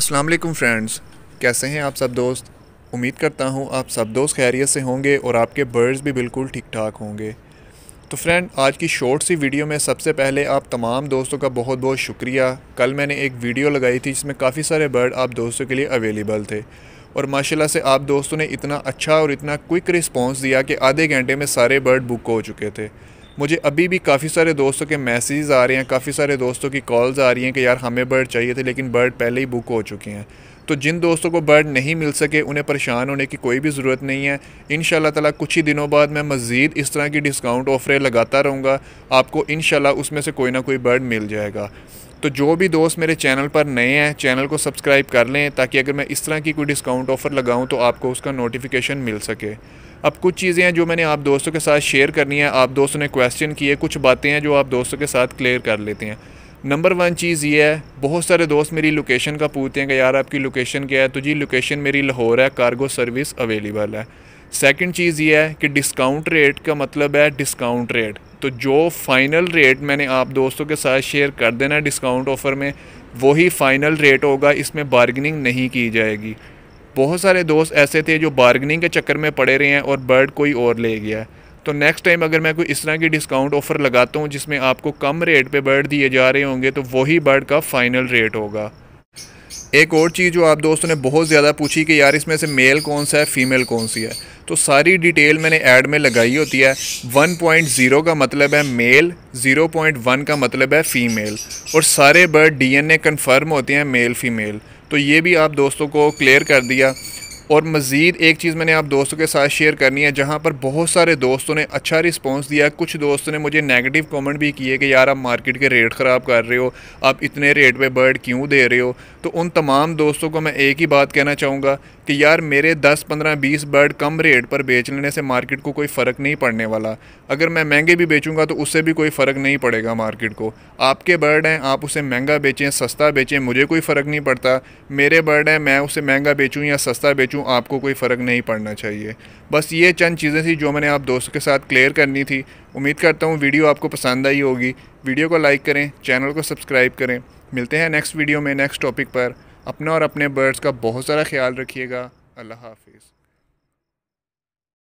अस्सलाम वालेकुम फ्रेंड्स कैसे हैं आप सब दोस्त उम्मीद करता हूं आप सब दोस्त खैरियत से होंगे और आपके बर्ड्स भी बिल्कुल ठीक ठाक होंगे तो फ्रेंड आज की शॉर्ट सी वीडियो में सबसे पहले आप तमाम दोस्तों का बहुत बहुत शुक्रिया कल मैंने एक वीडियो लगाई थी जिसमें काफ़ी सारे बर्ड आप दोस्तों के लिए अवेलेबल थे और माशाल्लाह से आप दोस्तों ने इतना अच्छा और इतना क्विक रिस्पॉन्स दिया कि आधे घंटे में सारे बर्ड बुक हो चुके थे मुझे अभी भी काफ़ी सारे दोस्तों के मैसेज आ रहे हैं काफ़ी सारे दोस्तों की कॉल्स आ रही हैं कि यार हमें बर्ड चाहिए थे लेकिन बर्ड पहले ही बुक हो चुके हैं तो जिन दोस्तों को बर्ड नहीं मिल सके उन्हें परेशान होने की कोई भी ज़रूरत नहीं है इन ताला कुछ ही दिनों बाद मैं मज़ीद इस तरह की डिस्काउंट ऑफरें लगाता रहूँगा आपको इन उसमें से कोई ना कोई बर्ड मिल जाएगा तो जो भी दोस्त मेरे चैनल पर नए हैं चैनल को सब्सक्राइब कर लें ताकि अगर मैं इस तरह की कोई डिस्काउंट ऑफ़र लगाऊं तो आपको उसका नोटिफिकेशन मिल सके अब कुछ चीज़ें हैं जो मैंने आप दोस्तों के साथ शेयर करनी है आप दोस्तों ने क्वेश्चन किए कुछ बातें हैं जो आप दोस्तों के साथ क्लियर कर लेते हैं नंबर वन चीज़ ये है बहुत सारे दोस्त मेरी लोकेशन का पूछते हैं कि यार आपकी लोकेशन क्या है तो जी लोकेशन मेरी लाहौर है कार्गो सर्विस अवेलेबल है सेकंड चीज़ ये है कि डिस्काउंट रेट का मतलब है डिस्काउंट रेट तो जो फ़ाइनल रेट मैंने आप दोस्तों के साथ शेयर कर देना डिस्काउंट ऑफ़र में वही फ़ाइनल रेट होगा इसमें बार्गनिंग नहीं की जाएगी बहुत सारे दोस्त ऐसे थे जो बार्गनिंग के चक्कर में पड़े रहे हैं और बर्ड कोई और ले गया तो नेक्स्ट टाइम अगर मैं कोई इस तरह की डिस्काउंट ऑफ़र लगाता हूँ जिसमें आपको कम रेट पे बर्ड दिए जा रहे होंगे तो वही बर्ड का फ़ाइनल रेट होगा एक और चीज़ जो आप दोस्तों ने बहुत ज़्यादा पूछी कि यार इसमें से मेल कौन सा है फीमेल कौन सी है तो सारी डिटेल मैंने ऐड में लगाई होती है 1.0 का मतलब है मेल 0.1 का मतलब है फ़ीमेल और सारे बर्ड डीएनए कंफर्म होते हैं मेल फ़ीमेल तो ये भी आप दोस्तों को क्लियर कर दिया और मज़ीद एक चीज़ मैंने आप दोस्तों के साथ शेयर करनी है जहाँ पर बहुत सारे दोस्तों ने अच्छा रिस्पॉन्स दिया कुछ दोस्तों ने मुझे नेगेटिव कमेंट भी किए कि यार आप मार्केट के रेट ख़राब कर रहे हो आप इतने रेट पे बर्ड क्यों दे रहे हो तो उन तमाम दोस्तों को मैं एक ही बात कहना चाहूँगा कि यार मेरे 10, 15, 20 बर्ड कम रेट पर बेच लेने से मार्केट को कोई फ़र्क नहीं पड़ने वाला अगर मैं महंगे भी बेचूंगा तो उससे भी कोई फ़र्क नहीं पड़ेगा मार्केट को आपके बर्ड हैं आप उसे महंगा बेचें सस्ता बेचें मुझे कोई फ़र्क नहीं पड़ता मेरे बर्ड हैं मैं उसे महंगा बेचूँ या सस्ता बेचूँ आपको कोई फ़र्क नहीं पड़ना चाहिए बस ये चंद चीज़ें थी जो मैंने आप दोस्तों के साथ क्लियर करनी थी उम्मीद करता हूँ वीडियो आपको पसंद आई होगी वीडियो को लाइक करें चैनल को सब्सक्राइब करें मिलते हैं नेक्स्ट वीडियो में नेक्स्ट टॉपिक पर अपना और अपने बर्ड्स का बहुत सारा ख्याल रखिएगा अल्लाह हाफिज़